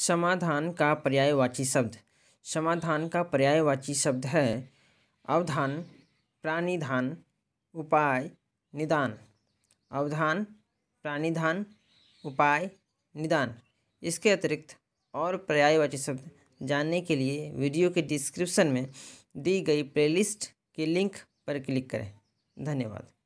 समाधान का पर्यायवाची शब्द समाधान का पर्यायवाची शब्द है अवधान प्राणिधान उपाय निदान अवधान प्राणिधान उपाय निदान इसके अतिरिक्त और पर्यायवाची शब्द जानने के लिए वीडियो के डिस्क्रिप्शन में दी गई प्लेलिस्ट के लिंक पर क्लिक करें धन्यवाद